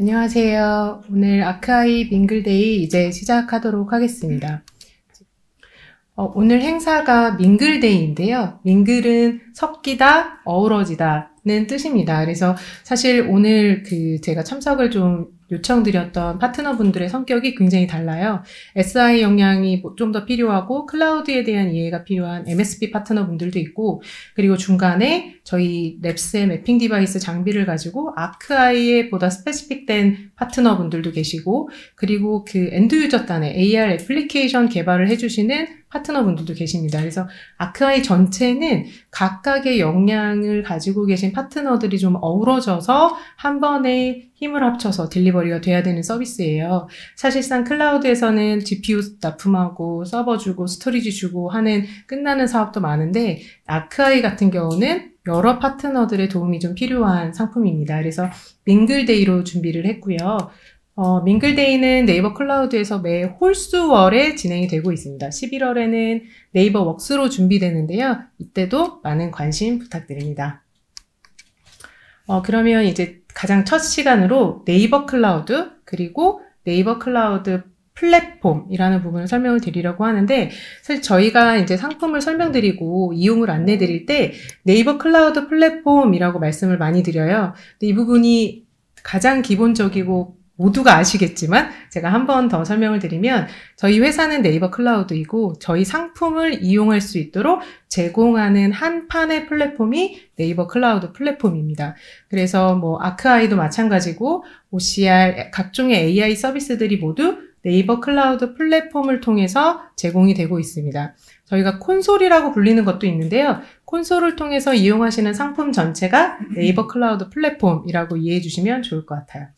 안녕하세요. 오늘 아크아이 빙글데이 이제 시작하도록 하겠습니다. 어, 오늘 행사가 민글데이인데요민글은 섞이다, 어우러지다는 뜻입니다. 그래서 사실 오늘 그 제가 참석을 좀 요청드렸던 파트너분들의 성격이 굉장히 달라요. SI 역량이 뭐 좀더 필요하고 클라우드에 대한 이해가 필요한 MSP 파트너분들도 있고 그리고 중간에 저희 랩스의 매핑 디바이스 장비를 가지고 아크아이에 보다 스페시픽된 파트너분들도 계시고 그리고 그 엔드유저단에 AR 애플리케이션 개발을 해주시는 파트너분들도 계십니다. 그래서 아크아이 전체는 각각의 역량을 가지고 계신 파트너들이 좀 어우러져서 한 번에 힘을 합쳐서 딜리버리가 돼야 되는 서비스예요. 사실상 클라우드에서는 GPU 납품하고 서버 주고 스토리지 주고 하는 끝나는 사업도 많은데 아크아이 같은 경우는 여러 파트너들의 도움이 좀 필요한 상품입니다. 그래서 밍글데이로 준비를 했고요. 어, 밍글데이는 네이버 클라우드에서 매 홀수월에 진행이 되고 있습니다. 11월에는 네이버 웍스로 준비되는데요. 이때도 많은 관심 부탁드립니다. 어, 그러면 이제 가장 첫 시간으로 네이버 클라우드 그리고 네이버 클라우드 플랫폼이라는 부분을 설명을 드리려고 하는데 사실 저희가 이제 상품을 설명드리고 이용을 안내 드릴 때 네이버 클라우드 플랫폼이라고 말씀을 많이 드려요. 이 부분이 가장 기본적이고 모두가 아시겠지만 제가 한 번 더 설명을 드리면 저희 회사는 네이버 클라우드이고 저희 상품을 이용할 수 있도록 제공하는 한 판의 플랫폼이 네이버 클라우드 플랫폼입니다. 그래서 뭐 아크아이도 마찬가지고 OCR 각종의 AI 서비스들이 모두 네이버 클라우드 플랫폼을 통해서 제공이 되고 있습니다. 저희가 콘솔이라고 불리는 것도 있는데요. 콘솔을 통해서 이용하시는 상품 전체가 네이버 클라우드 플랫폼이라고 이해해 주시면 좋을 것 같아요.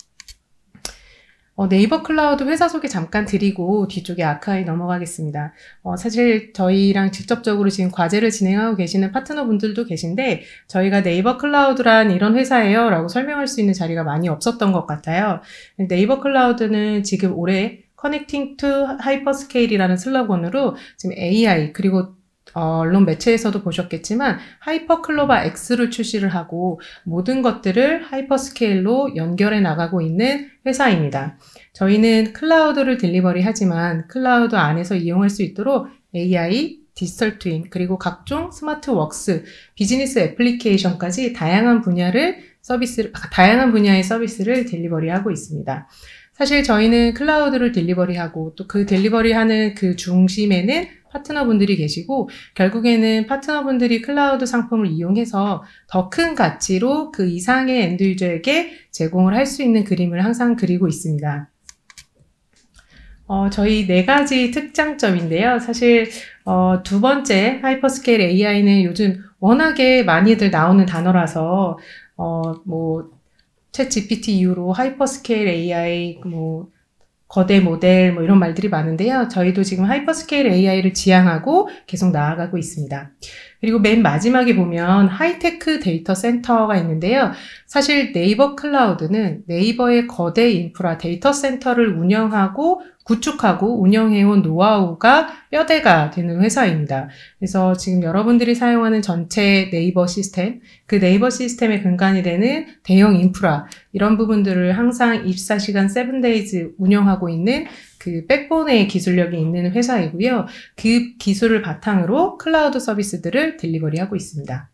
어, 네이버 클라우드 회사 소개 잠깐 드리고 뒤쪽에 아카이 넘어가겠습니다. 어, 사실 저희랑 직접적으로 지금 과제를 진행하고 계시는 파트너분들도 계신데 저희가 네이버 클라우드란 이런 회사예요 라고 설명할 수 있는 자리가 많이 없었던 것 같아요. 네이버 클라우드는 지금 올해 커넥팅 투 하이퍼스케일이라는 슬로건으로 지금 AI 그리고 어, 언론 매체에서도 보셨겠지만 하이퍼클로바 X를 출시를 하고 모든 것들을 하이퍼스케일로 연결해 나가고 있는 회사입니다. 저희는 클라우드를 딜리버리 하지만 클라우드 안에서 이용할 수 있도록 AI, 디지털 트윈, 그리고 각종 스마트 웍스, 비즈니스 애플리케이션까지 다양한 분야를 서비스, 아, 다양한 분야의 서비스를 딜리버리하고 있습니다. 사실 저희는 클라우드를 딜리버리하고 또 그 딜리버리하는 그 중심에는 파트너분들이 계시고 결국에는 파트너분들이 클라우드 상품을 이용해서 더 큰 가치로 그 이상의 엔드유저에게 제공을 할 수 있는 그림을 항상 그리고 있습니다. 어, 저희 네 가지 특장점인데요. 사실 어, 두 번째 하이퍼스케일 AI는 요즘 워낙에 많이들 나오는 단어라서 어, 뭐챗 GPT 이후로 하이퍼스케일 AI 뭐 거대 모델 뭐 이런 말들이 많은데요. 저희도 지금 하이퍼스케일 AI를 지향하고 계속 나아가고 있습니다. 그리고 맨 마지막에 보면 하이테크 데이터 센터가 있는데요. 사실 네이버 클라우드는 네이버의 거대 인프라 데이터 센터를 운영하고 구축하고 운영해온 노하우가 뼈대가 되는 회사입니다. 그래서 지금 여러분들이 사용하는 전체 네이버 시스템, 그 네이버 시스템의 근간이 되는 대형 인프라, 이런 부분들을 항상 24시간 7데이즈 운영하고 있는 그 백본의 기술력이 있는 회사이고요. 그 기술을 바탕으로 클라우드 서비스들을 딜리버리하고 있습니다.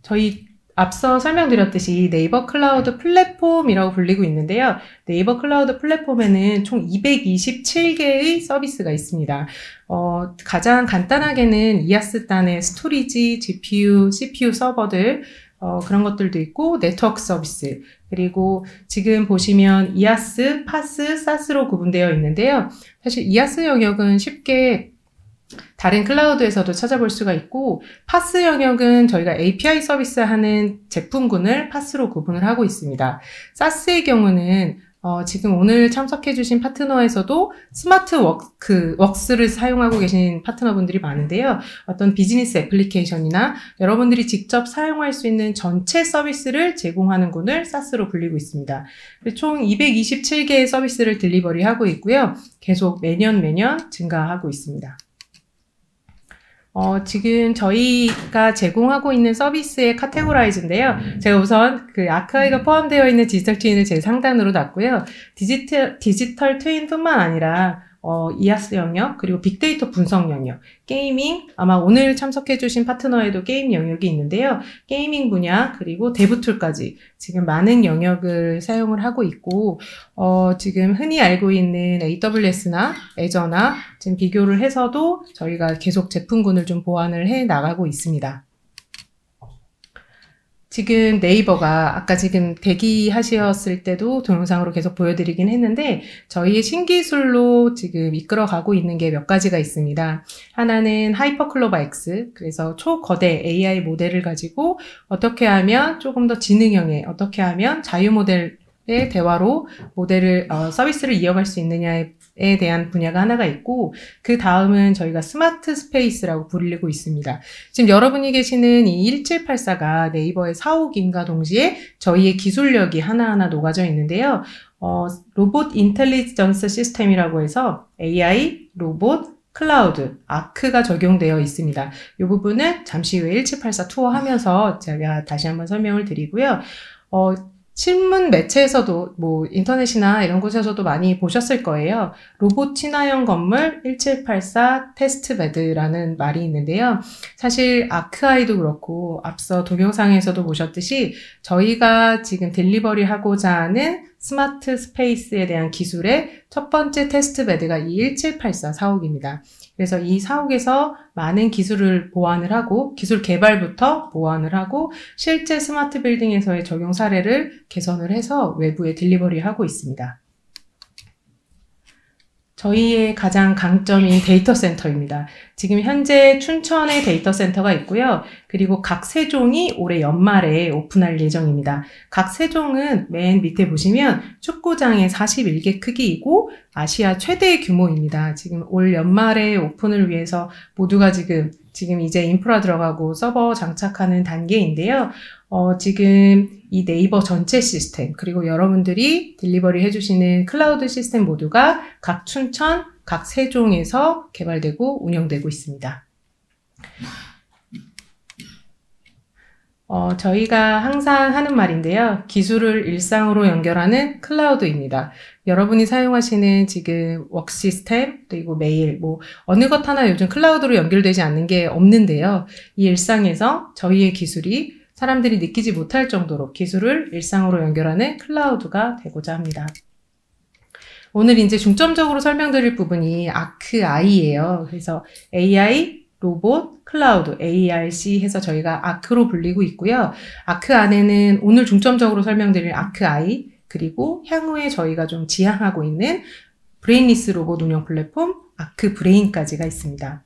저희 앞서 설명드렸듯이 네이버 클라우드 플랫폼이라고 불리고 있는데요. 네이버 클라우드 플랫폼에는 총 227개의 서비스가 있습니다. 어, 가장 간단하게는 이아스단의 스토리지, GPU, CPU 서버들, 어, 그런 것들도 있고 네트워크 서비스 그리고 지금 보시면 이아스, 파스, 사스로 구분되어 있는데요. 사실 이아스 영역은 쉽게 다른 클라우드에서도 찾아볼 수가 있고 파스 영역은 저희가 API 서비스하는 제품군을 파스로 구분을 하고 있습니다. 사스의 경우는 어, 지금 오늘 참석해주신 파트너에서도 스마트 워크, 그 웍스를 사용하고 계신 파트너분들이 많은데요. 어떤 비즈니스 애플리케이션이나 여러분들이 직접 사용할 수 있는 전체 서비스를 제공하는 군을 사스로 불리고 있습니다. 총 227개의 서비스를 딜리버리하고 있고요. 계속 매년 매년 증가하고 있습니다. 어, 지금 저희가 제공하고 있는 서비스의 카테고라이즈인데요. 음. 제가 우선 그 아크아이가 포함되어 있는 디지털 트윈을 제 상단으로 놨고요. 디지털, 디지털 트윈뿐만 아니라 어, 이하스 영역, 그리고 빅데이터 분석 영역, 게이밍, 아마 오늘 참석해주신 파트너에도 게임 영역이 있는데요. 게이밍 분야, 그리고 데브툴까지 지금 많은 영역을 사용을 하고 있고, 어, 지금 흔히 알고 있는 AWS나 애저나 지금 비교를 해서도 저희가 계속 제품군을 좀 보완을 해 나가고 있습니다. 지금 네이버가 아까 지금 대기하셨을 때도 동영상으로 계속 보여드리긴 했는데 저희의 신기술로 지금 이끌어가고 있는 게 몇 가지가 있습니다. 하나는 하이퍼클로바 X, 그래서 초거대 AI 모델을 가지고 어떻게 하면 조금 더 지능형의 어떻게 하면 자유 모델 의 대화로 모델을 어, 서비스를 이어갈 수 있느냐에 에 대한 분야가 하나가 있고 그 다음은 저희가 스마트 스페이스라고 불리고 있습니다. 지금 여러분이 계시는 이 1784가 네이버의 사옥인과 동시에 저희의 기술력이 하나하나 녹아져 있는데요. 어, 로봇 인텔리전스 시스템이라고 해서 AI, 로봇, 클라우드, 아크가 적용되어 있습니다. 이 부분은 잠시 후에 1784 투어 하면서 제가 다시 한번 설명을 드리고요. 어, 신문 매체에서도 뭐 인터넷이나 이런 곳에서도 많이 보셨을 거예요. 로봇 친화형 건물 1784 테스트베드라는 말이 있는데요. 사실 아크아이도 그렇고 앞서 동영상에서도 보셨듯이 저희가 지금 딜리버리 하고자 하는 스마트 스페이스에 대한 기술의 첫 번째 테스트베드가 이 1784 사옥입니다. 그래서 이 사옥에서 많은 기술을 보완을 하고 기술 개발부터 보완을 하고 실제 스마트 빌딩에서의 적용 사례를 개선을 해서 외부에 딜리버리하고 있습니다. 저희의 가장 강점인 데이터 센터입니다. 지금 현재 춘천에 데이터 센터가 있고요. 그리고 각 세종이 올해 연말에 오픈할 예정입니다. 각 세종은 맨 밑에 보시면 축구장의 41개 크기이고 아시아 최대 규모입니다. 지금 올 연말에 오픈을 위해서 모두가 지금 지금 이제 인프라 들어가고 서버 장착하는 단계인데요. 어, 지금 이 네이버 전체 시스템 그리고 여러분들이 딜리버리 해주시는 클라우드 시스템 모두가 각 춘천, 각 세종에서 개발되고 운영되고 있습니다. 어, 저희가 항상 하는 말인데요. 기술을 일상으로 연결하는 클라우드입니다. 여러분이 사용하시는 지금 웍 시스템, 그리고 메일, 뭐, 어느 것 하나 요즘 클라우드로 연결되지 않는 게 없는데요. 이 일상에서 저희의 기술이 사람들이 느끼지 못할 정도로 기술을 일상으로 연결하는 클라우드가 되고자 합니다. 오늘 이제 중점적으로 설명드릴 부분이 아크 아이예요 그래서 AI, 로봇, 클라우드, ARC 해서 저희가 아크로 불리고 있고요. 아크 안에는 오늘 중점적으로 설명드릴 아크 아이 그리고 향후에 저희가 좀 지향하고 있는 브레인리스 로봇 운영 플랫폼 아크 브레인까지가 있습니다.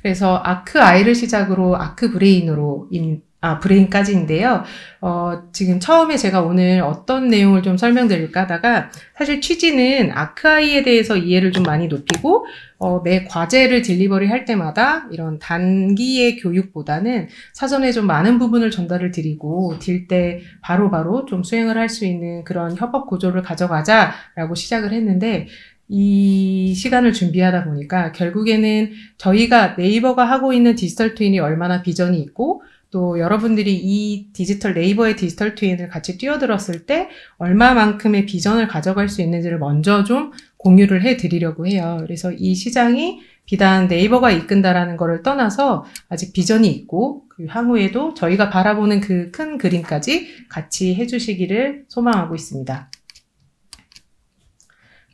그래서 아크 아이를 시작으로 아크 브레인으로 임, 아, 브레인까지인데요. 어, 지금 처음에 제가 오늘 어떤 내용을 좀 설명드릴까 하다가 사실 취지는 아크아이에 대해서 이해를 좀 많이 높이고 어, 매 과제를 딜리버리 할 때마다 이런 단기의 교육보다는 사전에 좀 많은 부분을 전달을 드리고 딜 때 바로바로 좀 수행을 할 수 있는 그런 협업 구조를 가져가자라고 시작을 했는데 이 시간을 준비하다 보니까 결국에는 저희가 네이버가 하고 있는 디지털 트윈이 얼마나 비전이 있고 또 여러분들이 이 디지털 네이버의 디지털 트윈을 같이 뛰어들었을 때 얼마만큼의 비전을 가져갈 수 있는지를 먼저 좀 공유를 해 드리려고 해요. 그래서 이 시장이 비단 네이버가 이끈다라는 것을 떠나서 아직 비전이 있고 그 향후에도 저희가 바라보는 그 큰 그림까지 같이 해주시기를 소망하고 있습니다.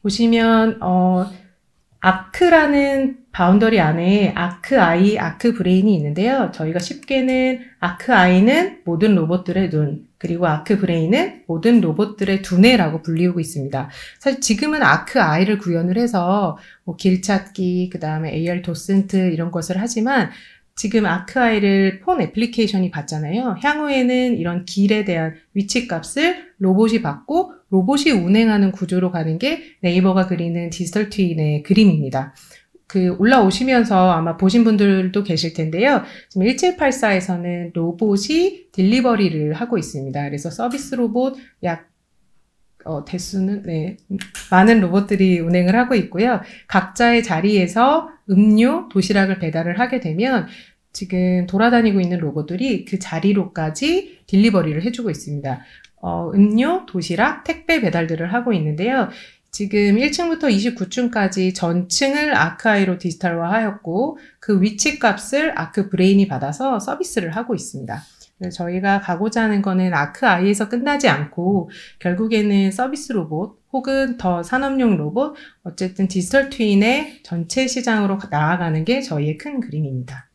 보시면 어, 아크라는 바운더리 안에 아크 아이, 아크 브레인이 있는데요. 저희가 쉽게는 아크 아이는 모든 로봇들의 눈, 그리고 아크 브레인은 모든 로봇들의 두뇌라고 불리우고 있습니다. 사실 지금은 아크 아이를 구현을 해서 뭐 길찾기, 그 다음에 AR 도슨트 이런 것을 하지만 지금 아크아이를 폰 애플리케이션이 봤잖아요 향후에는 이런 길에 대한 위치 값을 로봇이 받고 로봇이 운행하는 구조로 가는 게 네이버가 그리는 디지털 트윈의 그림입니다. 그 올라오시면서 아마 보신 분들도 계실 텐데요. 지금 1784에서는 로봇이 딜리버리를 하고 있습니다. 그래서 서비스 로봇 약 어, 대수는 네, 많은 로봇들이 운행을 하고 있고요. 각자의 자리에서 음료, 도시락을 배달을 하게 되면 지금 돌아다니고 있는 로고들이 그 자리로까지 딜리버리를 해주고 있습니다. 어, 음료, 도시락, 택배 배달들을 하고 있는데요. 지금 1층부터 29층까지 전층을 아크아이로 디지털화하였고 그 위치 값을 아크 브레인이 받아서 서비스를 하고 있습니다. 네, 저희가 가고자 하는 거는 아크아이에서 끝나지 않고 결국에는 서비스 로봇 혹은 더 산업용 로봇 어쨌든 디지털 트윈의 전체 시장으로 나아가는 게 저희의 큰 그림입니다.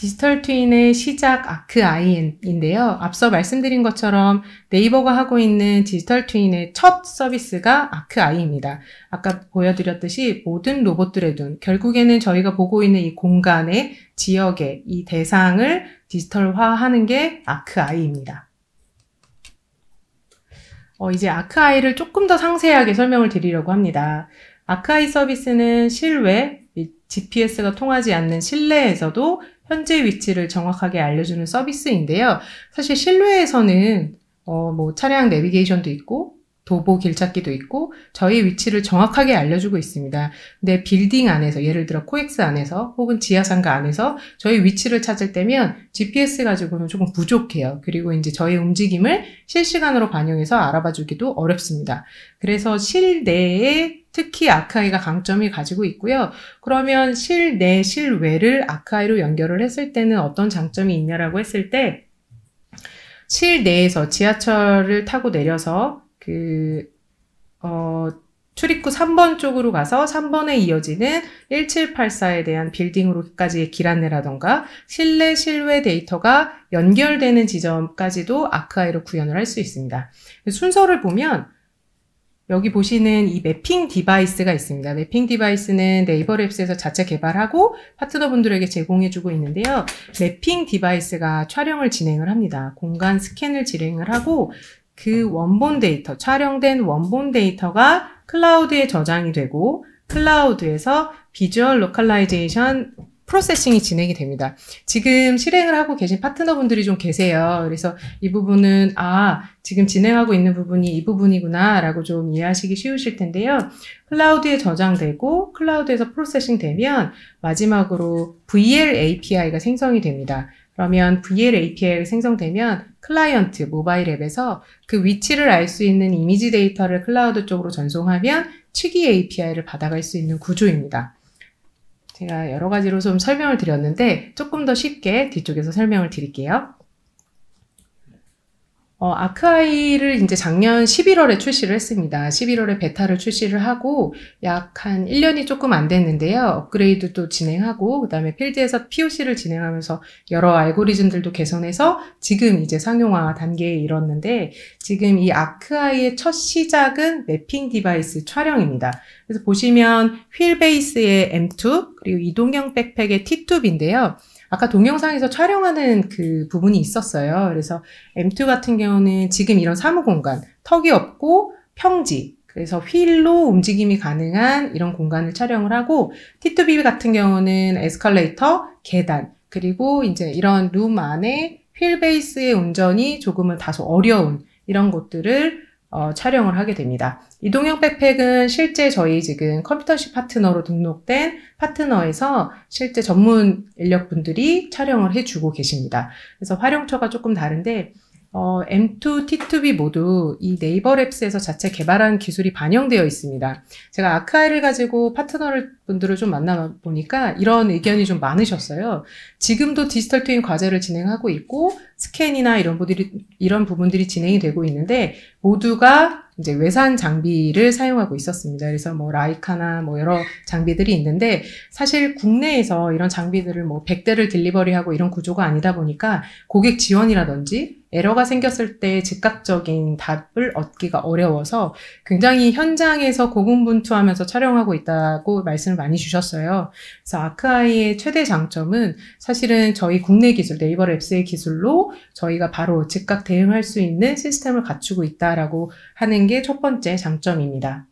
디지털 트윈의 시작 아크 그 아이엔인데요. 앞서 말씀드린 것처럼 네이버가 하고 있는 디지털 트윈의 첫 서비스가 아크 그 아이입니다. 아까 보여드렸듯이 모든 로봇들의 눈, 결국에는 저희가 보고 있는 이 공간의 지역의 이 대상을 디지털화하는 게 아크 그 아이입니다. 어, 이제 아크 아이를 조금 더 상세하게 설명을 드리려고 합니다. 아크 아이 서비스는 실외 GPS가 통하지 않는 실내에서도 현재 위치를 정확하게 알려주는 서비스인데요. 사실 실루엣에서는 어, 뭐 차량 내비게이션도 있고 도보 길찾기도 있고 저희 위치를 정확하게 알려주고 있습니다. 근데 빌딩 안에서 예를 들어 코엑스 안에서 혹은 지하상가 안에서 저희 위치를 찾을 때면 GPS 가지고는 조금 부족해요. 그리고 이제 저희 움직임을 실시간으로 반영해서 알아봐 주기도 어렵습니다. 그래서 실내에 특히 아카이가 강점이 가지고 있고요. 그러면 실내, 실외를 아카이로 연결을 했을 때는 어떤 장점이 있냐라고 했을 때 실내에서 지하철을 타고 내려서 그, 어, 출입구 3번 쪽으로 가서 3번에 이어지는 1784에 대한 빌딩으로까지길 안내라던가 실내 실외 데이터가 연결되는 지점까지도 아크아이로 구현을 할 수 있습니다. 순서를 보면 여기 보시는 이 매핑 디바이스가 있습니다. 매핑 디바이스는 네이버 랩스에서 자체 개발하고 파트너분들에게 제공해주고 있는데요. 매핑 디바이스가 촬영을 진행을 합니다. 공간 스캔을 진행을 하고 그 원본 데이터, 촬영된 원본 데이터가 클라우드에 저장이 되고 클라우드에서 비주얼 로컬라이제이션 프로세싱이 진행이 됩니다. 지금 실행을 하고 계신 파트너분들이 좀 계세요. 그래서 이 부분은 아 지금 진행하고 있는 부분이 이 부분이구나라고 좀 이해하시기 쉬우실 텐데요. 클라우드에 저장되고 클라우드에서 프로세싱 되면 마지막으로 VL API가 생성이 됩니다. 그러면 VL API가 생성되면 클라이언트 모바일 앱에서 그 위치를 알 수 있는 이미지 데이터를 클라우드 쪽으로 전송하면 치기 API를 받아갈 수 있는 구조입니다. 제가 여러 가지로 좀 설명을 드렸는데 조금 더 쉽게 뒤쪽에서 설명을 드릴게요. 어, 아크아이를 이제 작년 11월에 출시를 했습니다. 11월에 베타를 출시를 하고 약 한 1년이 조금 안 됐는데요. 업그레이드도 진행하고 그다음에 필드에서 POC를 진행하면서 여러 알고리즘들도 개선해서 지금 이제 상용화 단계에 이뤘는데 지금 이 아크아이의 첫 시작은 맵핑 디바이스 촬영입니다. 그래서 보시면 휠 베이스의 M2 그리고 이동형 백팩의 T2인데요. 아까 동영상에서 촬영하는 그 부분이 있었어요. 그래서 M2 같은 경우는 지금 이런 사무 공간, 턱이 없고 평지, 그래서 휠로 움직임이 가능한 이런 공간을 촬영을 하고 T2B 같은 경우는 에스컬레이터, 계단, 그리고 이제 이런 룸 안에 휠 베이스의 운전이 조금은 다소 어려운 이런 것들을 어, 촬영을 하게 됩니다. 이동형 백팩은 실제 저희 지금 컴퓨터시 파트너로 등록된 파트너에서 실제 전문 인력분들이 촬영을 해주고 계십니다. 그래서 활용처가 조금 다른데 어, M2, T2B 모두 이 네이버 랩스에서 자체 개발한 기술이 반영되어 있습니다. 제가 아크아이를 가지고 파트너 분들을 좀 만나보니까 이런 의견이 좀 많으셨어요. 지금도 디지털 트윈 과제를 진행하고 있고 스캔이나 이런 부들이 이런 부분들이 진행이 되고 있는데 모두가 이제 외산 장비를 사용하고 있었습니다. 그래서 뭐 라이카나 뭐 여러 장비들이 있는데 사실 국내에서 이런 장비들을 뭐 100대를 딜리버리하고 이런 구조가 아니다 보니까 고객 지원이라든지 에러가 생겼을 때 즉각적인 답을 얻기가 어려워서 굉장히 현장에서 고군분투하면서 촬영하고 있다고 말씀을 많이 주셨어요. 그래서 아크아이의 최대 장점은 사실은 저희 국내 기술, 네이버 랩스의 기술로 저희가 바로 즉각 대응할 수 있는 시스템을 갖추고 있다라고 하는 게 첫 번째 장점입니다.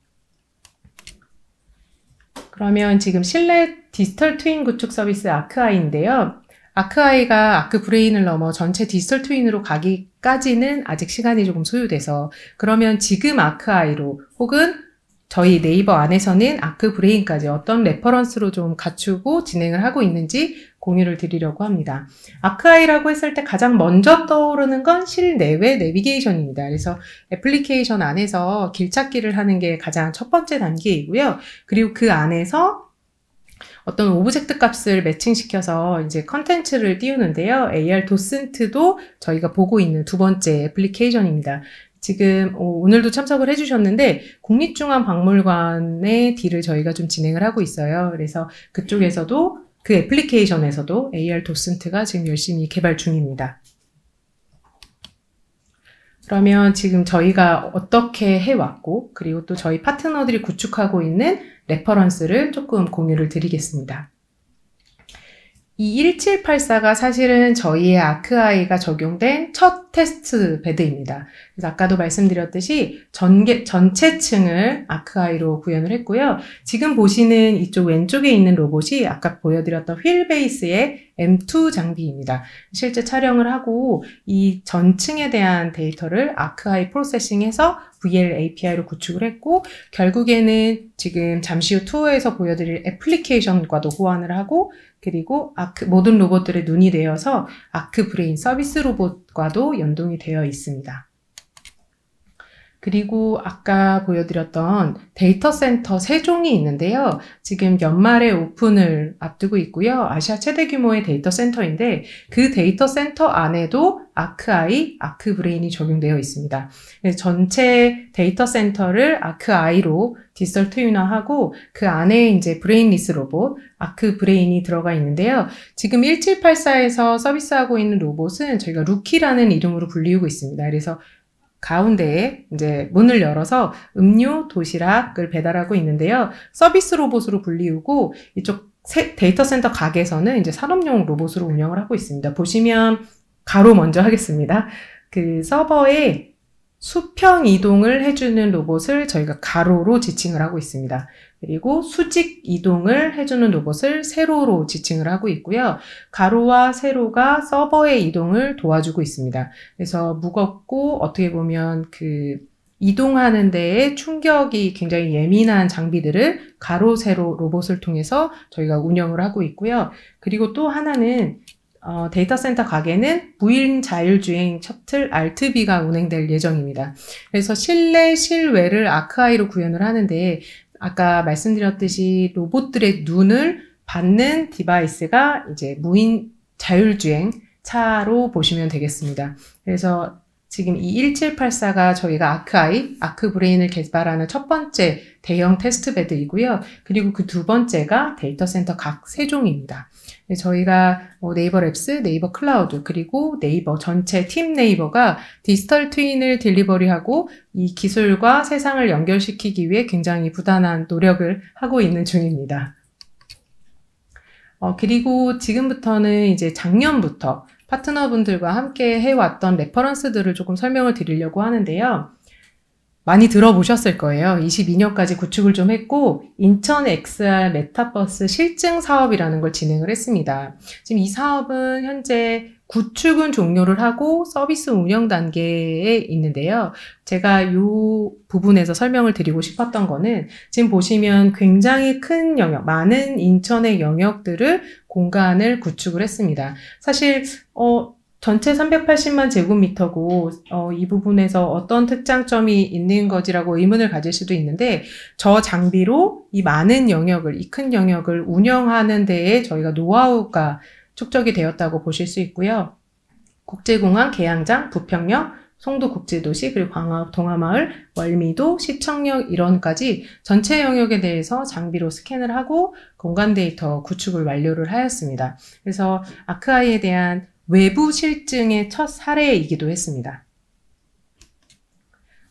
그러면 지금 실내 디지털 트윈 구축 서비스 아크아이인데요. 아크아이가 아크 그 브레인을 넘어 전체 디지털 트윈으로 가기까지는 아직 시간이 조금 소요돼서 그러면 지금 아크아이로 혹은 저희 네이버 안에서는 아크 브레인까지 어떤 레퍼런스로 좀 갖추고 진행을 하고 있는지 공유를 드리려고 합니다. 아크아이라고 했을 때 가장 먼저 떠오르는 건 실내외 내비게이션입니다. 그래서 애플리케이션 안에서 길찾기를 하는 게 가장 첫 번째 단계이고요. 그리고 그 안에서 어떤 오브젝트 값을 매칭시켜서 이제 컨텐츠를 띄우는데요. AR 도슨트도 저희가 보고 있는 두 번째 애플리케이션입니다. 지금 어, 오늘도 참석을 해주셨는데 국립중앙박물관의 딜을 저희가 좀 진행을 하고 있어요. 그래서 그쪽에서도 그 애플리케이션에서도 AR 도슨트가 지금 열심히 개발 중입니다. 그러면 지금 저희가 어떻게 해왔고 그리고 또 저희 파트너들이 구축하고 있는 레퍼런스를 조금 공유를 드리겠습니다. 이 1784가 사실은 저희의 아크아이가 적용된 첫 테스트 배드입니다 그래서 아까도 말씀드렸듯이 전개, 전체 층을 아크아이로 구현을 했고요. 지금 보시는 이쪽 왼쪽에 있는 로봇이 아까 보여드렸던 휠 베이스의 M2 장비입니다. 실제 촬영을 하고 이 전층에 대한 데이터를 아크하이 프로세싱해서 VL API로 구축을 했고 결국에는 지금 잠시 후 투어에서 보여드릴 애플리케이션과도 호환을 하고 그리고 아크 모든 로봇들의 눈이 되어서 아크 브레인 서비스 로봇과도 연동이 되어 있습니다. 그리고 아까 보여드렸던 데이터 센터 세종이 있는데요. 지금 연말에 오픈을 앞두고 있고요. 아시아 최대 규모의 데이터 센터인데 그 데이터 센터 안에도 아크아이, 아크브레인이 적용되어 있습니다. 전체 데이터 센터를 아크아이로 디지털 트윈화하고 그 안에 이제 브레인리스 로봇, 아크브레인이 들어가 있는데요. 지금 1784에서 서비스하고 있는 로봇은 저희가 루키라는 이름으로 불리우고 있습니다. 그래서 가운데에 이제 문을 열어서 음료, 도시락을 배달하고 있는데요. 서비스 로봇으로 불리우고 이쪽 데이터 센터 가게에서는 이제 산업용 로봇으로 운영을 하고 있습니다. 보시면 가로 먼저 하겠습니다. 그 서버에 수평 이동을 해주는 로봇을 저희가 가로로 지칭을 하고 있습니다. 그리고 수직 이동을 해주는 로봇을 세로로 지칭을 하고 있고요. 가로와 세로가 서버의 이동을 도와주고 있습니다. 그래서 무겁고 어떻게 보면 그 이동하는 데에 충격이 굉장히 예민한 장비들을 가로, 세로 로봇을 통해서 저희가 운영을 하고 있고요. 그리고 또 하나는 어, 데이터 센터 가게는 무인 자율주행 셔틀 알트비가 운행될 예정입니다. 그래서 실내, 실외를 아크아이로 구현을 하는데 아까 말씀드렸듯이 로봇들의 눈을 받는 디바이스가 이제 무인 자율주행 차로 보시면 되겠습니다. 그래서 지금 이 1784가 저희가 아크아이, 아크브레인을 개발하는 첫 번째 대형 테스트 베드이고요. 그리고 그 두 번째가 데이터 센터 각 세종입니다. 네, 저희가 뭐 네이버 랩스, 네이버 클라우드, 그리고 네이버 전체 팀 네이버가 디지털 트윈을 딜리버리하고 이 기술과 세상을 연결시키기 위해 굉장히 부단한 노력을 하고 있는 중입니다. 어, 그리고 지금부터는 이제 작년부터 파트너분들과 함께 해왔던 레퍼런스들을 조금 설명을 드리려고 하는데요. 많이 들어보셨을 거예요. 22년까지 구축을 좀 했고 인천 XR 메타버스 실증 사업이라는 걸 진행을 했습니다. 지금 이 사업은 현재 구축은 종료를 하고 서비스 운영 단계에 있는데요. 제가 이 부분에서 설명을 드리고 싶었던 거는 지금 보시면 굉장히 큰 영역, 많은 인천의 영역들을 공간을 구축을 했습니다. 사실 어 전체 380만 제곱미터고 어, 이 부분에서 어떤 특장점이 있는 거지라고 의문을 가질 수도 있는데 저 장비로 이 많은 영역을 이 큰 영역을 운영하는 데에 저희가 노하우가 축적이 되었다고 보실 수 있고요. 국제공항, 개항장 부평역, 송도국제도시, 그리고 광화 동화마을, 월미도, 시청역 이런까지 전체 영역에 대해서 장비로 스캔을 하고 공간 데이터 구축을 완료를 하였습니다. 그래서 아크아이에 대한 외부 실증의 첫 사례이기도 했습니다.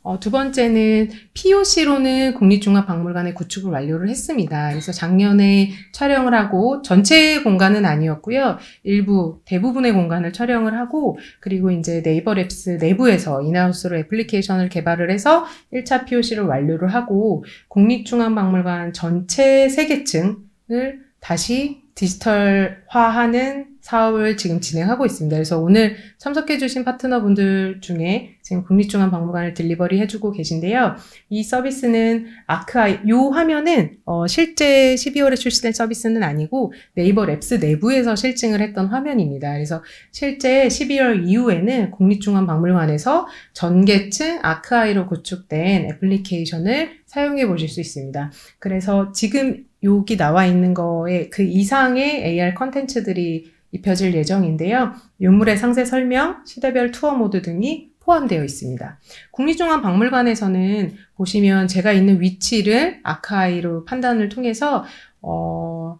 어, 두 번째는 POC로는 국립중앙박물관의 구축을 완료를 했습니다. 그래서 작년에 촬영을 하고 전체 공간은 아니었고요. 일부 대부분의 공간을 촬영을 하고 그리고 이제 네이버 랩스 내부에서 인하우스로 애플리케이션을 개발을 해서 1차 POC를 완료를 하고 국립중앙박물관 전체 세계층을 다시 디지털화하는 사업을 지금 진행하고 있습니다. 그래서 오늘 참석해주신 파트너분들 중에 지금 국립중앙박물관을 딜리버리 해주고 계신데요. 이 서비스는 아크아이, 요 화면은 어, 실제 12월에 출시된 서비스는 아니고 네이버 랩스 내부에서 실증을 했던 화면입니다. 그래서 실제 12월 이후에는 국립중앙박물관에서 전계층 아크아이로 구축된 애플리케이션을 사용해 보실 수 있습니다. 그래서 지금 여기 나와 있는 거에 그 이상의 AR 컨텐츠들이 입혀질 예정인데요. 유물의 상세 설명, 시대별 투어 모드 등이 포함되어 있습니다. 국립중앙박물관에서는 보시면 제가 있는 위치를 아카이로 판단을 통해서 어,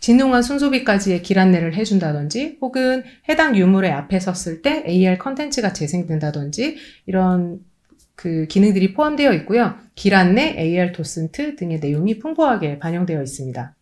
진흥원 순소비까지의 길 안내를 해준다든지 혹은 해당 유물의 앞에 섰을 때 AR 컨텐츠가 재생된다든지 이런 그 기능들이 포함되어 있고요. 길 안내, AR 도슨트 등의 내용이 풍부하게 반영되어 있습니다.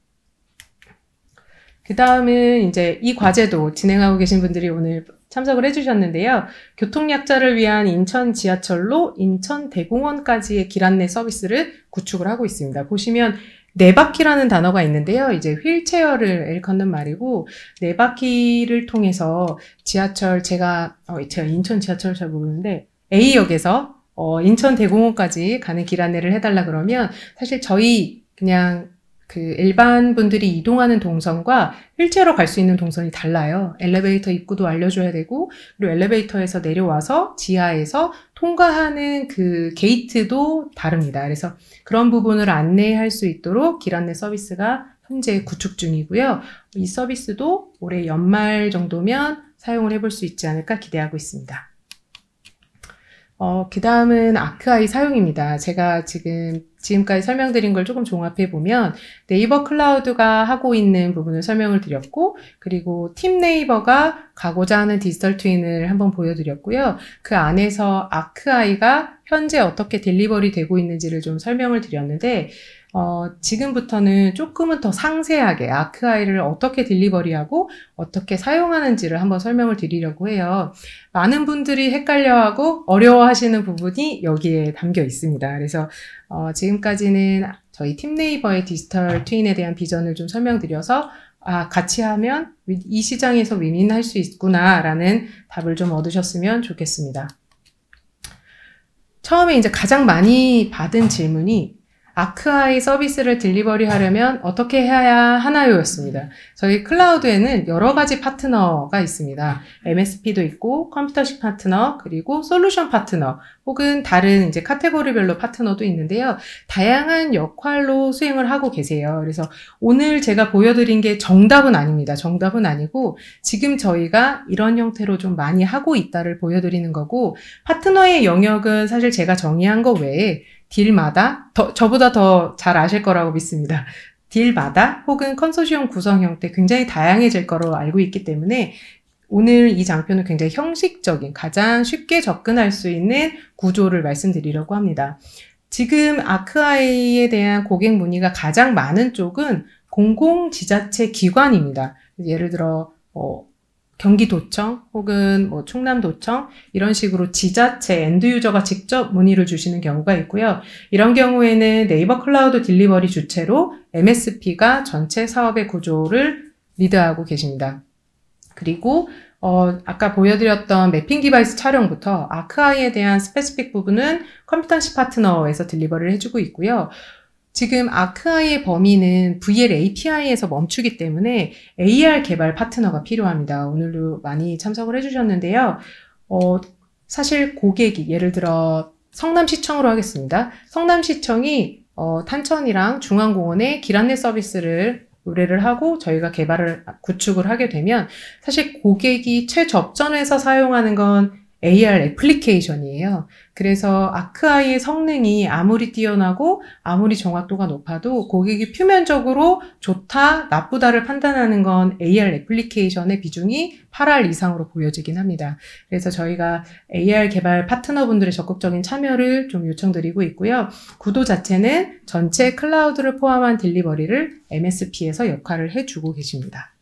그 다음은 이제 이 과제도 진행하고 계신 분들이 오늘 참석을 해주셨는데요. 교통약자를 위한 인천 지하철로 인천 대공원까지의 길 안내 서비스를 구축을 하고 있습니다. 보시면 네 바퀴라는 단어가 있는데요. 이제 휠체어를 일컫는 말이고 네 바퀴를 통해서 지하철 제가 어, 제가 인천 지하철 잘 모르는데 A역에서 어, 인천 대공원까지 가는 길 안내를 해달라 그러면 사실 저희 그냥 그 일반 분들이 이동하는 동선과 휠체어로 갈 수 있는 동선이 달라요. 엘리베이터 입구도 알려줘야 되고, 그리고 엘리베이터에서 내려와서 지하에서 통과하는 그 게이트도 다릅니다. 그래서 그런 부분을 안내할 수 있도록 길 안내 서비스가 현재 구축 중이고요. 이 서비스도 올해 연말 정도면 사용을 해볼 수 있지 않을까 기대하고 있습니다. 어, 그 다음은 아크아이 사용입니다. 제가 지금 지금까지 설명드린 걸 조금 종합해 보면 네이버 클라우드가 하고 있는 부분을 설명을 드렸고 그리고 팀 네이버가 가고자 하는 디지털 트윈을 한번 보여드렸고요. 그 안에서 아크아이가 현재 어떻게 딜리버리 되고 있는지를 좀 설명을 드렸는데 어, 지금부터는 조금은 더 상세하게 아크아이를 어떻게 딜리버리하고 어떻게 사용하는지를 한번 설명을 드리려고 해요. 많은 분들이 헷갈려하고 어려워하시는 부분이 여기에 담겨 있습니다. 그래서 어, 지금까지는 저희 팀네이버의 디지털 트윈에 대한 비전을 좀 설명드려서 아, 같이 하면 이 시장에서 위민할 수 있구나라는 답을 좀 얻으셨으면 좋겠습니다. 처음에 이제 가장 많이 받은 질문이 아크아이 서비스를 딜리버리 하려면 어떻게 해야 하나요? 였습니다. 저희 클라우드에는 여러 가지 파트너가 있습니다. MSP도 있고, 컴퓨터식 파트너, 그리고 솔루션 파트너, 혹은 다른 이제 카테고리별로 파트너도 있는데요. 다양한 역할로 수행을 하고 계세요. 그래서 오늘 제가 보여드린 게 정답은 아닙니다. 정답은 아니고, 지금 저희가 이런 형태로 좀 많이 하고 있다를 보여드리는 거고, 파트너의 영역은 사실 제가 정의한 거 외에 딜마다 더, 저보다 더 잘 아실 거라고 믿습니다. 딜마다 혹은 컨소시엄 구성 형태 굉장히 다양해질 거로 알고 있기 때문에 오늘 이 장표는 굉장히 형식적인 가장 쉽게 접근할 수 있는 구조를 말씀드리려고 합니다. 지금 아크아이에 대한 고객 문의가 가장 많은 쪽은 공공지자체 기관입니다. 예를 들어 어, 경기도청 혹은 뭐 충남도청 이런 식으로 지자체 엔드 유저가 직접 문의를 주시는 경우가 있고요. 이런 경우에는 네이버 클라우드 딜리버리 주체로 MSP가 전체 사업의 구조를 리드하고 계십니다. 그리고 어, 아까 보여드렸던 매핑 디바이스 촬영부터 아크아이에 대한 스페시픽 부분은 컴퓨터시 파트너에서 딜리버를 해주고 있고요. 지금 아크아이의 범위는 VL API에서 멈추기 때문에 AR 개발 파트너가 필요합니다. 오늘도 많이 참석을 해주셨는데요. 어, 사실 고객이 예를 들어 성남시청으로 하겠습니다. 성남시청이 어, 탄천이랑 중앙공원에 길 안내 서비스를 의뢰를 하고 저희가 개발을 구축을 하게 되면 사실 고객이 최접전에서 사용하는 건 AR 애플리케이션이에요. 그래서 아크아이의 성능이 아무리 뛰어나고 아무리 정확도가 높아도 고객이 표면적으로 좋다, 나쁘다를 판단하는 건 AR 애플리케이션의 비중이 8할 이상으로 보여지긴 합니다. 그래서 저희가 AR 개발 파트너분들의 적극적인 참여를 좀 요청드리고 있고요. 구도 자체는 전체 클라우드를 포함한 딜리버리를 MSP에서 역할을 해주고 계십니다.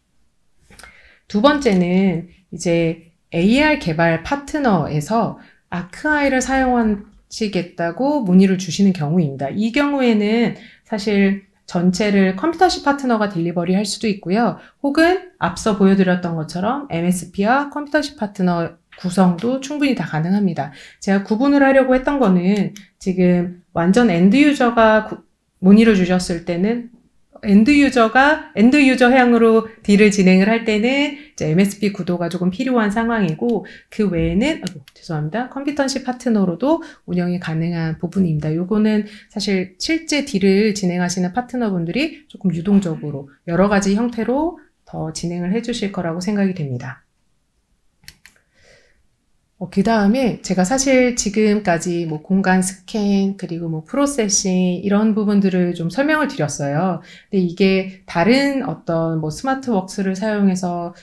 두 번째는 이제 AR 개발 파트너에서 아크아이를 사용하시겠다고 문의를 주시는 경우입니다. 이 경우에는 사실 전체를 컴퓨터식 파트너가 딜리버리 할 수도 있고요. 혹은 앞서 보여드렸던 것처럼 MSP와 컴퓨터식 파트너 구성도 충분히 다 가능합니다. 제가 구분을 하려고 했던 거는 지금 완전 엔드 유저가 문의를 주셨을 때는 엔드 유저가 엔드 유저 향으로 딜을 진행을 할 때는 MSP 구도가 조금 필요한 상황이고 그 외에는 아, 죄송합니다 컴퓨턴시 파트너로도 운영이 가능한 부분입니다. 요거는 사실 실제 딜을 진행하시는 파트너분들이 조금 유동적으로 여러 가지 형태로 더 진행을 해주실 거라고 생각이 됩니다. 어, 그 다음에 제가 사실 지금까지 뭐 공간 스캔 그리고 뭐 프로세싱 이런 부분들을 좀 설명을 드렸어요. 근데 이게 다른 어떤 뭐 스마트웍스를 사용해서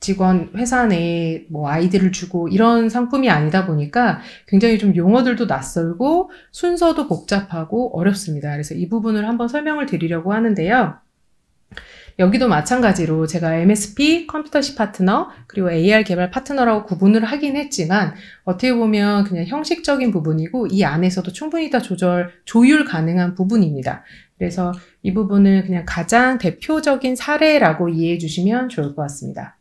직원 회사 내에 뭐 아이디를 주고 이런 상품이 아니다 보니까 굉장히 좀 용어들도 낯설고 순서도 복잡하고 어렵습니다. 그래서 이 부분을 한번 설명을 드리려고 하는데요. 여기도 마찬가지로 제가 MSP, 컴퓨터시 파트너, 그리고 AR 개발 파트너라고 구분을 하긴 했지만 어떻게 보면 그냥 형식적인 부분이고 이 안에서도 충분히 다 조절, 조율 가능한 부분입니다. 그래서 이부분을 그냥 가장 대표적인 사례라고 이해해 주시면 좋을 것 같습니다.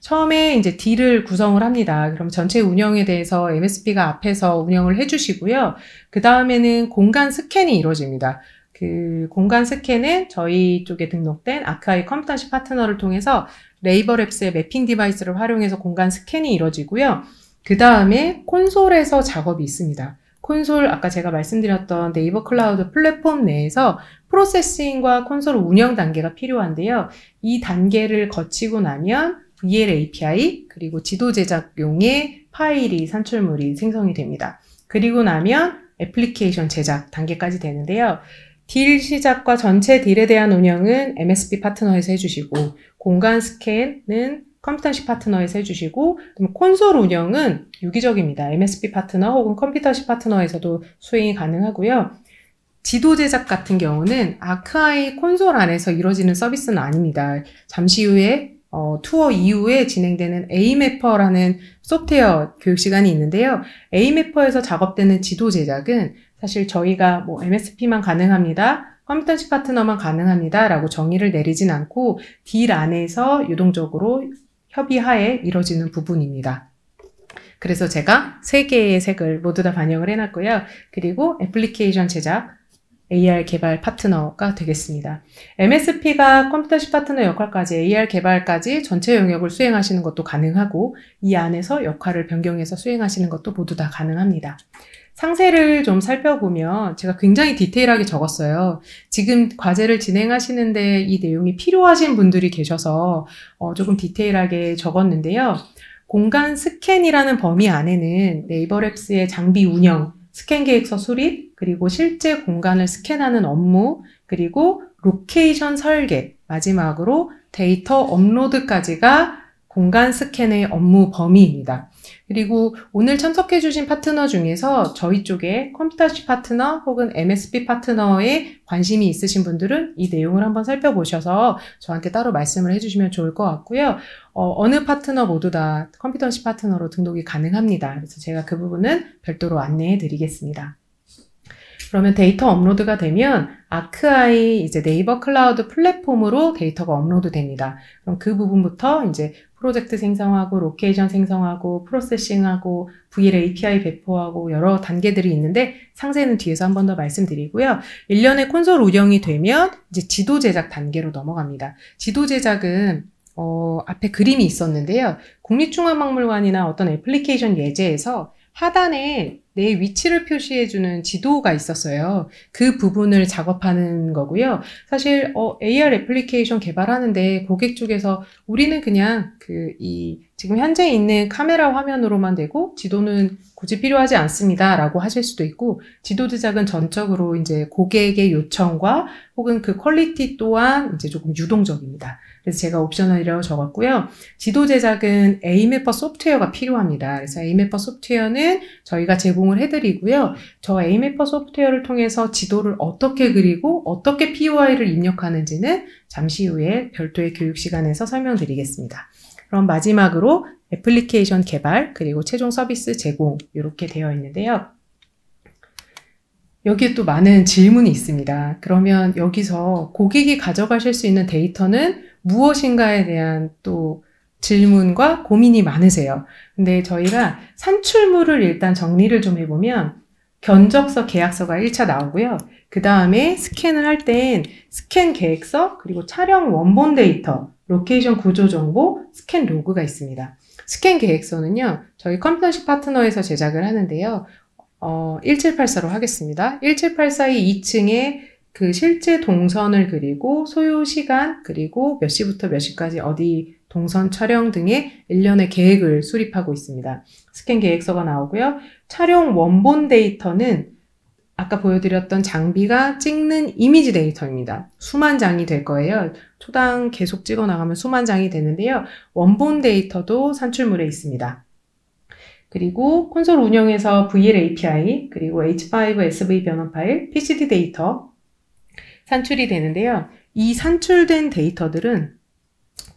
처음에 이제 D를 구성을 합니다. 그럼 전체 운영에 대해서 MSP가 앞에서 운영을 해주시고요. 그 다음에는 공간 스캔이 이루어집니다. 그 공간 스캔은 저희 쪽에 등록된 아카이 컴퓨터시 파트너를 통해서 레이버랩스의 매핑 디바이스를 활용해서 공간 스캔이 이루어지고요. 그 다음에 콘솔에서 작업이 있습니다. 콘솔 아까 제가 말씀드렸던 네이버 클라우드 플랫폼 내에서 프로세싱과 콘솔 운영 단계가 필요한데요. 이 단계를 거치고 나면 EL API 그리고 지도 제작용의 파일이 산출물이 생성이 됩니다. 그리고 나면 애플리케이션 제작 단계까지 되는데요. 딜 시작과 전체 딜에 대한 운영은 MSP 파트너에서 해주시고 공간 스캔은 컴퓨터시 파트너에서 해주시고 콘솔 운영은 유기적입니다. MSP 파트너 혹은 컴퓨터시 파트너에서도 수행이 가능하고요. 지도 제작 같은 경우는 아크아이 콘솔 안에서 이루어지는 서비스는 아닙니다. 잠시 후에 어, 투어 이후에 진행되는 A매퍼라는 소프트웨어 교육 시간이 있는데요. A매퍼에서 작업되는 지도 제작은 사실 저희가 뭐 MSP만 가능합니다. 컴퓨터십 파트너만 가능합니다. 라고 정의를 내리진 않고 딜 안에서 유동적으로 협의하에 이뤄지는 부분입니다. 그래서 제가 세 개의 색을 모두 다 반영을 해놨고요. 그리고 애플리케이션 제작, AR 개발 파트너가 되겠습니다. MSP가 컴퓨터시 파트너 역할까지 AR 개발까지 전체 영역을 수행하시는 것도 가능하고 이 안에서 역할을 변경해서 수행하시는 것도 모두 다 가능합니다. 상세를 좀 살펴보면 제가 굉장히 디테일하게 적었어요. 지금 과제를 진행하시는데 이 내용이 필요하신 분들이 계셔서 어, 조금 디테일하게 적었는데요. 공간 스캔이라는 범위 안에는 네이버 랩스의 장비 운영, 스캔 계획서 수립, 그리고 실제 공간을 스캔하는 업무, 그리고 로케이션 설계, 마지막으로 데이터 업로드까지가 공간 스캔의 업무 범위입니다. 그리고 오늘 참석해주신 파트너 중에서 저희 쪽에 컴퓨터시 파트너 혹은 MSP 파트너에 관심이 있으신 분들은 이 내용을 한번 살펴보셔서 저한테 따로 말씀을 해주시면 좋을 것 같고요. 어, 느 파트너 모두 다 컴퓨터시 파트너로 등록이 가능합니다. 그래서 제가 그 부분은 별도로 안내해 드리겠습니다. 그러면 데이터 업로드가 되면 아크아이 이제 네이버 클라우드 플랫폼으로 데이터가 업로드 됩니다. 그럼 그 부분부터 이제 프로젝트 생성하고 로케이션 생성하고 프로세싱하고 VL API 배포하고 여러 단계들이 있는데 상세는 뒤에서 한 번 더 말씀드리고요. 1년에 콘솔 운영이 되면 이제 지도 제작 단계로 넘어갑니다. 지도 제작은 어, 앞에 그림이 있었는데요. 국립중앙박물관이나 어떤 애플리케이션 예제에서 하단에 내 위치를 표시해주는 지도가 있었어요. 그 부분을 작업하는 거고요. 사실 어, AR 애플리케이션 개발하는데 고객 쪽에서 우리는 그냥 그 이 지금 현재 있는 카메라 화면으로만 되고 지도는 굳이 필요하지 않습니다라고 하실 수도 있고 지도 제작은 전적으로 이제 고객의 요청과 혹은 그 퀄리티 또한 이제 조금 유동적입니다. 그래서 제가 옵셔널이라고 적었고요. 지도 제작은 A매퍼 소프트웨어가 필요합니다. 그래서 A매퍼 소프트웨어는 저희가 제공을 해드리고요. 저 A매퍼 소프트웨어를 통해서 지도를 어떻게 그리고 어떻게 POI를 입력하는지는 잠시 후에 별도의 교육 시간에서 설명드리겠습니다. 그럼 마지막으로 애플리케이션 개발 그리고 최종 서비스 제공 이렇게 되어 있는데요. 여기에 또 많은 질문이 있습니다. 그러면 여기서 고객이 가져가실 수 있는 데이터는 무엇인가에 대한 또 질문과 고민이 많으세요. 근데 저희가 산출물을 일단 정리를 좀 해보면 견적서, 계약서가 1차 나오고요. 그 다음에 스캔을 할 땐 스캔 계획서, 그리고 촬영 원본 데이터, 로케이션 구조 정보, 스캔 로그가 있습니다. 스캔 계획서는요, 저희 컴퓨터식 파트너에서 제작을 하는데요. 어, 1784로 하겠습니다. 1784의 2층에 그 실제 동선을 그리고 소요 시간 그리고 몇 시부터 몇 시까지 어디 동선 촬영 등의 일련의 계획을 수립하고 있습니다. 스캔 계획서가 나오고요. 촬영 원본 데이터는 아까 보여드렸던 장비가 찍는 이미지 데이터입니다. 수만 장이 될 거예요. 초당 계속 찍어 나가면 수만 장이 되는데요. 원본 데이터도 산출물에 있습니다. 그리고 콘솔 운영에서 VL API, 그리고 H5 SV 변환 파일, PCD 데이터 산출이 되는데요. 이 산출된 데이터들은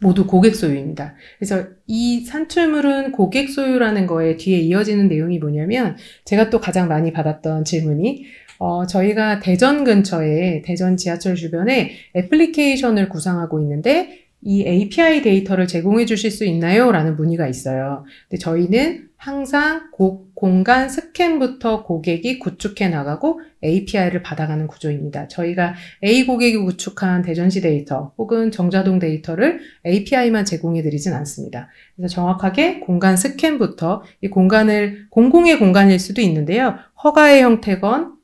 모두 고객 소유입니다. 그래서 이 산출물은 고객 소유라는 거에 뒤에 이어지는 내용이 뭐냐면 제가 또 가장 많이 받았던 질문이 어, 저희가 대전 근처에 대전 지하철 주변에 애플리케이션을 구상하고 있는데 이 API 데이터를 제공해 주실 수 있나요? 라는 문의가 있어요. 근데 저희는 항상 고, 공간 스캔부터 고객이 구축해 나가고 API를 받아가는 구조입니다. 저희가 A 고객이 구축한 대전시 데이터 혹은 정자동 데이터를 API만 제공해 드리진 않습니다. 그래서 정확하게 공간 스캔부터 이 공간을 공공의 공간일 수도 있는데요. 허가의 형태건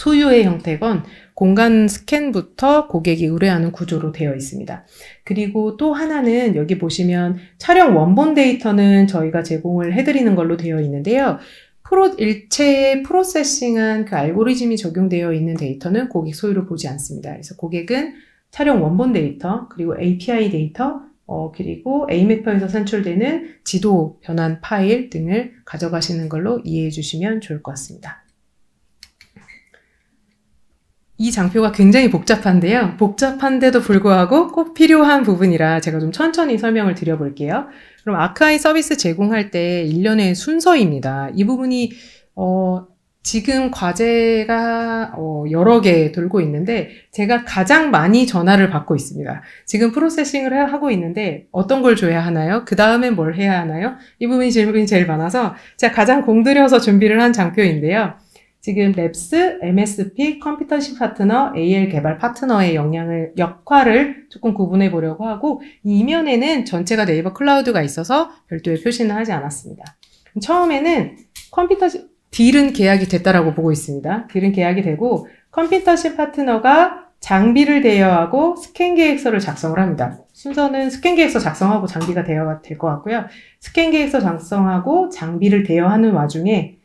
소유의 형태건 공간 스캔부터 고객이 의뢰하는 구조로 되어 있습니다. 그리고 또 하나는 여기 보시면 촬영 원본 데이터는 저희가 제공을 해드리는 걸로 되어 있는데요. 프로, 일체의 프로세싱한 그 알고리즘이 적용되어 있는 데이터는 고객 소유로 보지 않습니다. 그래서 고객은 촬영 원본 데이터, 그리고 API 데이터, 어, 그리고 A매퍼에서 산출되는 지도 변환 파일 등을 가져가시는 걸로 이해해 주시면 좋을 것 같습니다. 이 장표가 굉장히 복잡한데요. 복잡한데도 불구하고 꼭 필요한 부분이라 제가 좀 천천히 설명을 드려볼게요. 그럼 아카이 서비스 제공할 때 일련의 순서입니다. 이 부분이 어, 지금 과제가 어, 여러 개 돌고 있는데 제가 가장 많이 전화를 받고 있습니다. 지금 프로세싱을 하고 있는데 어떤 걸 줘야 하나요? 그다음엔뭘 해야 하나요? 이 부분이 질문이 제일 많아서 제가 가장 공들여서 준비를 한 장표인데요. 지금 랩스, MSP, 컴퓨터식 파트너, AL 개발 파트너의 역량을, 역할을 조금 구분해 보려고 하고, 이면에는 전체가 네이버 클라우드가 있어서 별도의 표시는 하지 않았습니다. 처음에는 컴퓨터, 딜은 계약이 됐다라고 보고 있습니다. 딜은 계약이 되고, 컴퓨터식 파트너가 장비를 대여하고 스캔 계획서를 작성을 합니다. 순서는 스캔 계획서 작성하고 장비가 대여가 될 것 같고요. 스캔 계획서 작성하고 장비를 대여하는 와중에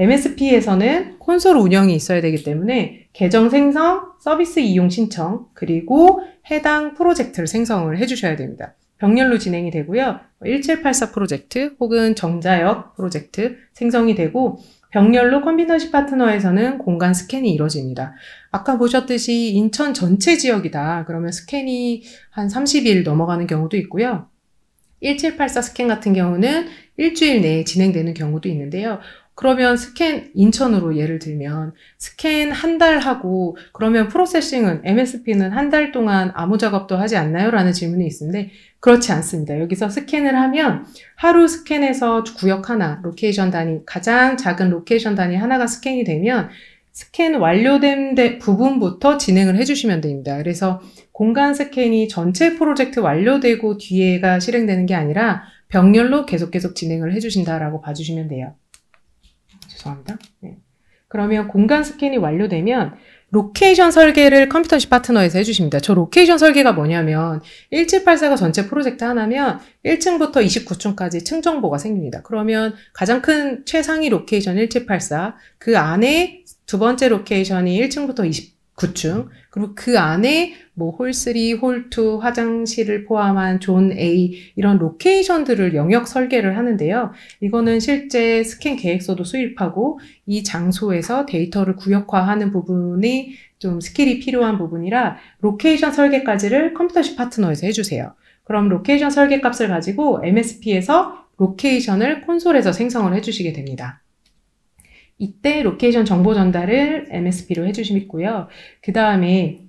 MSP에서는 콘솔 운영이 있어야 되기 때문에 계정 생성, 서비스 이용 신청, 그리고 해당 프로젝트를 생성을 해주셔야 됩니다. 병렬로 진행이 되고요. 1784 뭐 프로젝트 혹은 정자역 프로젝트 생성이 되고 병렬로 컴비너시 파트너에서는 공간 스캔이 이루어집니다. 아까 보셨듯이 인천 전체 지역이다. 그러면 스캔이 한 30일 넘어가는 경우도 있고요. 1784 스캔 같은 경우는 일주일 내에 진행되는 경우도 있는데요. 그러면 스캔 인천으로 예를 들면 스캔 한 달 하고 그러면 프로세싱은 MSP는 한 달 동안 아무 작업도 하지 않나요? 라는 질문이 있는데 그렇지 않습니다. 여기서 스캔을 하면 하루 스캔에서 구역 하나, 로케이션 단위, 가장 작은 로케이션 단위 하나가 스캔이 되면 스캔 완료된 부분부터 진행을 해주시면 됩니다. 그래서 공간 스캔이 전체 프로젝트 완료되고 뒤에가 실행되는 게 아니라 병렬로 계속 계속 진행을 해주신다라고 봐주시면 돼요. 죄송합니다. 네. 그러면 공간 스캔이 완료되면 로케이션 설계를 컴퓨터시 파트너에서 해주십니다. 저 로케이션 설계가 뭐냐면 1784가 전체 프로젝트 하나면 1층부터 29층까지 층 정보가 생깁니다. 그러면 가장 큰 최상위 로케이션 1784, 그 안에 두 번째 로케이션이 1층부터 20, 구층 그리고 그 안에 뭐 홀3, 홀2, 화장실을 포함한 존 A 이런 로케이션들을 영역 설계를 하는데요. 이거는 실제 스캔 계획서도 수입하고 이 장소에서 데이터를 구역화하는 부분이 좀 스킬이 필요한 부분이라 로케이션 설계까지를 컴퓨터식 파트너에서 해주세요. 그럼 로케이션 설계 값을 가지고 MSP에서 로케이션을 콘솔에서 생성을 해주시게 됩니다. 이때 로케이션 정보 전달을 MSP로 해주시고요. 그 다음에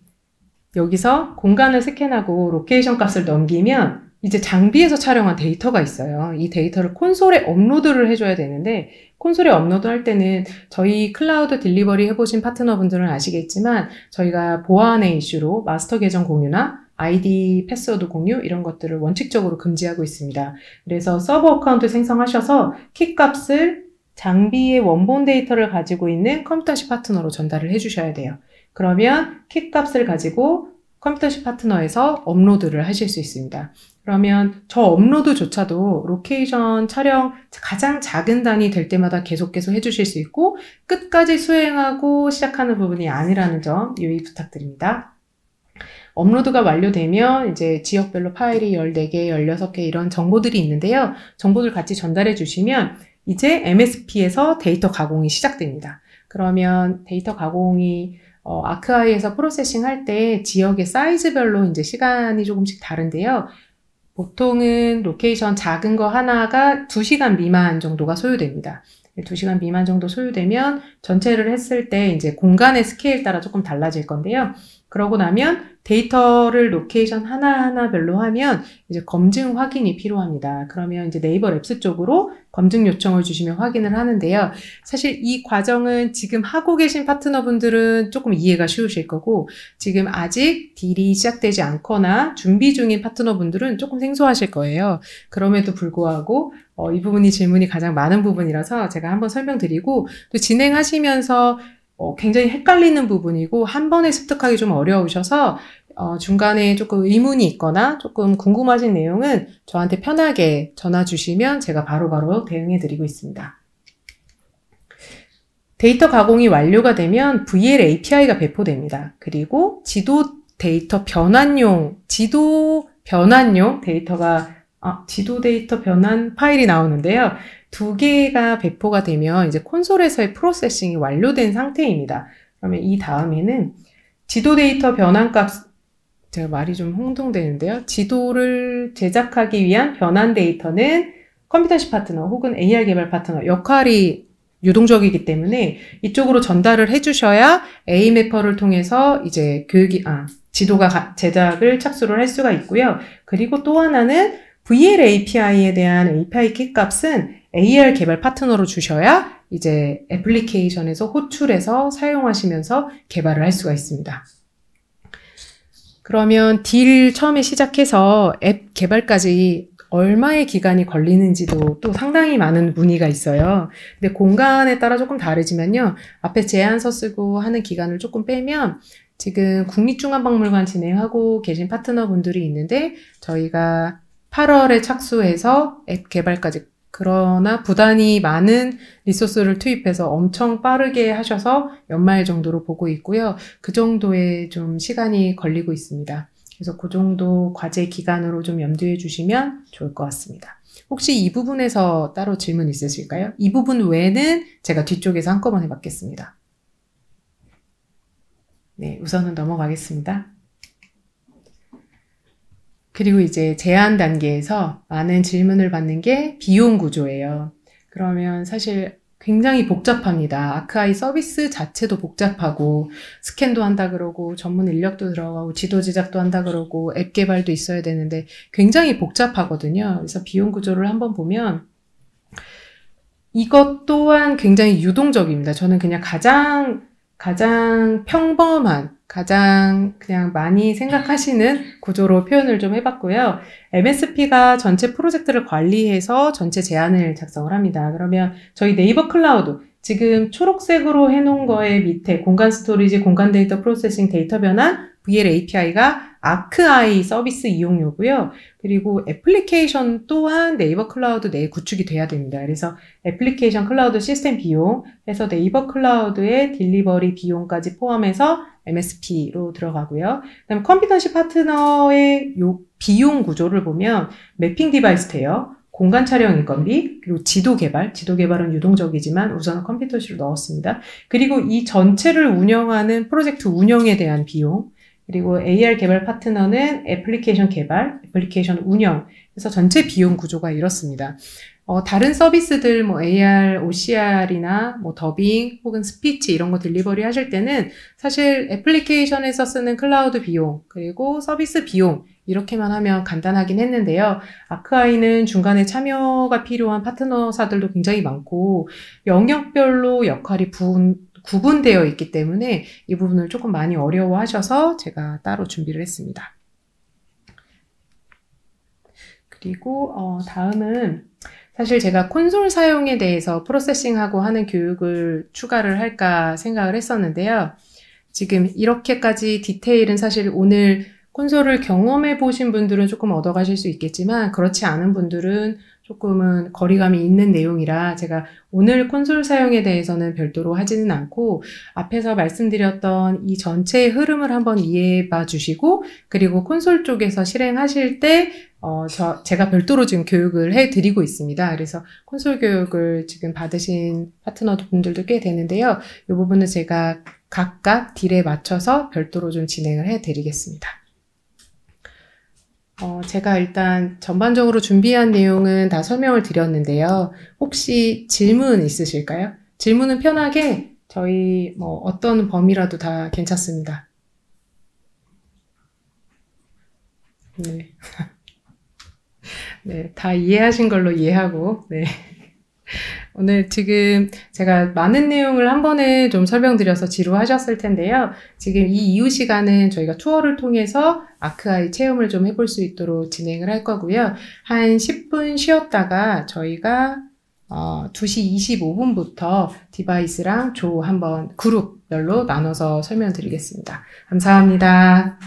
여기서 공간을 스캔하고 로케이션 값을 넘기면 이제 장비에서 촬영한 데이터가 있어요. 이 데이터를 콘솔에 업로드를 해줘야 되는데 콘솔에 업로드할 때는 저희 클라우드 딜리버리 해보신 파트너분들은 아시겠지만 저희가 보안의 이슈로 마스터 계정 공유나 아이디, 패스워드 공유 이런 것들을 원칙적으로 금지하고 있습니다. 그래서 서버 어카운트 생성하셔서 키 값을 장비의 원본 데이터를 가지고 있는 컴퓨터시 파트너로 전달을 해주셔야 돼요. 그러면 키 값을 가지고 컴퓨터시 파트너에서 업로드를 하실 수 있습니다. 그러면 저 업로드조차도 로케이션 촬영 가장 작은 단위 될 때마다 계속 계속 해주실 수 있고 끝까지 수행하고 시작하는 부분이 아니라는 점 유의 부탁드립니다. 업로드가 완료되면 이제 지역별로 파일이 14개, 16개 이런 정보들이 있는데요. 정보들 같이 전달해 주시면 이제 MSP에서 데이터 가공이 시작됩니다. 그러면 데이터 가공이 어, 아크아이에서 프로세싱 할 때 지역의 사이즈별로 이제 시간이 조금씩 다른데요. 보통은 로케이션 작은 거 하나가 2시간 미만 정도가 소요됩니다. 2시간 미만 정도 소요되면 전체를 했을 때 이제 공간의 스케일 따라 조금 달라질 건데요. 그러고 나면 데이터를 로케이션 하나하나별로 하면 이제 검증 확인이 필요합니다. 그러면 이제 네이버 랩스 쪽으로 검증 요청을 주시면 확인을 하는데요. 사실 이 과정은 지금 하고 계신 파트너분들은 조금 이해가 쉬우실 거고 지금 아직 딜이 시작되지 않거나 준비 중인 파트너분들은 조금 생소하실 거예요. 그럼에도 불구하고 어, 이 부분이 질문이 가장 많은 부분이라서 제가 한번 설명드리고 또 진행하시면서 어, 굉장히 헷갈리는 부분이고 한 번에 습득하기 좀 어려우셔서 어, 중간에 조금 의문이 있거나 조금 궁금하신 내용은 저한테 편하게 전화 주시면 제가 바로바로 바로 대응해 드리고 있습니다. 데이터 가공이 완료가 되면 VL API가 배포됩니다. 그리고 지도 데이터 변환용, 지도 변환용 데이터가 아, 지도 데이터 변환 파일이 나오는데요. 두 개가 배포가 되면 이제 콘솔에서의 프로세싱이 완료된 상태입니다. 그러면 이 다음에는 지도 데이터 변환값 제가 말이 좀홍동되는데요 지도를 제작하기 위한 변환 데이터는 컴퓨터시 파트너 혹은 AR 개발 파트너 역할이 유동적이기 때문에 이쪽으로 전달을 해주셔야 A 매퍼를 통해서 이제 교육이 아 지도가 제작을 착수를 할 수가 있고요. 그리고 또 하나는 VL API에 대한 API 키 값은 AR 개발 파트너로 주셔야 이제 애플리케이션에서 호출해서 사용하시면서 개발을 할 수가 있습니다. 그러면 딜 처음에 시작해서 앱 개발까지 얼마의 기간이 걸리는지도 또 상당히 많은 문의가 있어요. 근데 공간에 따라 조금 다르지만요. 앞에 제안서 쓰고 하는 기간을 조금 빼면 지금 국립중앙박물관 진행하고 계신 파트너분들이 있는데 저희가 8월에 착수해서 앱 개발까지 그러나 부단히 많은 리소스를 투입해서 엄청 빠르게 하셔서 연말 정도로 보고 있고요. 그 정도의 좀 시간이 걸리고 있습니다. 그래서 그 정도 과제 기간으로 좀 염두해 주시면 좋을 것 같습니다. 혹시 이 부분에서 따로 질문 있으실까요? 이 부분 외에는 제가 뒤쪽에서 한꺼번에 받겠습니다. 네, 우선은 넘어가겠습니다. 그리고 이제 제안 단계에서 많은 질문을 받는 게 비용 구조예요. 그러면 사실 굉장히 복잡합니다. 아크아이 서비스 자체도 복잡하고 스캔도 한다 그러고 전문 인력도 들어가고 지도 제작도 한다 그러고 앱 개발도 있어야 되는데 굉장히 복잡하거든요. 그래서 비용 구조를 한번 보면 이것 또한 굉장히 유동적입니다. 저는 그냥 가장 가장 평범한 가장 그냥 많이 생각하시는 구조로 표현을 좀 해봤고요. MSP가 전체 프로젝트를 관리해서 전체 제안을 작성을 합니다. 그러면 저희 네이버 클라우드, 지금 초록색으로 해놓은 거에 밑에 공간 스토리지, 공간 데이터 프로세싱 데이터 변환, VL API가 아크아이 서비스 이용료고요. 그리고 애플리케이션 또한 네이버 클라우드 내에 구축이 돼야 됩니다. 그래서 애플리케이션 클라우드 시스템 비용 해서 네이버 클라우드의 딜리버리 비용까지 포함해서 MSP로 들어가고요. 그다음 컴퓨터시 파트너의 요 비용 구조를 보면 매핑 디바이스 대여, 공간 촬영 인건비, 그리고 지도 개발, 지도 개발은 유동적이지만 우선 은 컴퓨터시로 넣었습니다. 그리고 이 전체를 운영하는 프로젝트 운영에 대한 비용, 그리고 AR 개발 파트너는 애플리케이션 개발, 애플리케이션 운영, 그래서 전체 비용 구조가 이렇습니다. 어, 다른 서비스들 뭐 AR, OCR이나 뭐 더빙 혹은 스피치 이런 거 딜리버리 하실 때는 사실 애플리케이션에서 쓰는 클라우드 비용 그리고 서비스 비용 이렇게만 하면 간단하긴 했는데요. 아크아이는 중간에 참여가 필요한 파트너사들도 굉장히 많고 영역별로 역할이 분, 구분되어 있기 때문에 이 부분을 조금 많이 어려워하셔서 제가 따로 준비를 했습니다. 그리고 어, 다음은 사실 제가 콘솔 사용에 대해서 프로세싱하고 하는 교육을 추가를 할까 생각을 했었는데요. 지금 이렇게까지 디테일은 사실 오늘 콘솔을 경험해 보신 분들은 조금 얻어가실 수 있겠지만 그렇지 않은 분들은 조금은 거리감이 있는 내용이라 제가 오늘 콘솔 사용에 대해서는 별도로 하지는 않고 앞에서 말씀드렸던 이 전체의 흐름을 한번 이해해 봐 주시고 그리고 콘솔 쪽에서 실행하실 때 어, 저, 제가 별도로 지금 교육을 해 드리고 있습니다. 그래서 콘솔 교육을 지금 받으신 파트너 분들도 꽤 되는데요. 이 부분은 제가 각각 딜에 맞춰서 별도로 좀 진행을 해 드리겠습니다. 어, 제가 일단 전반적으로 준비한 내용은 다 설명을 드렸는데요. 혹시 질문 있으실까요? 질문은 편하게 저희 뭐 어떤 범위라도 다 괜찮습니다. 네. 네, 다 이해하신 걸로 이해하고, 네. 오늘 지금 제가 많은 내용을 한 번에 좀 설명드려서 지루하셨을 텐데요. 지금 이 이후 시간은 저희가 투어를 통해서 아크아이 체험을 좀 해볼 수 있도록 진행을 할 거고요. 한 10분 쉬었다가 저희가 어, 2시 25분부터 디바이스랑 조 한번 그룹별로 나눠서 설명드리겠습니다. 감사합니다.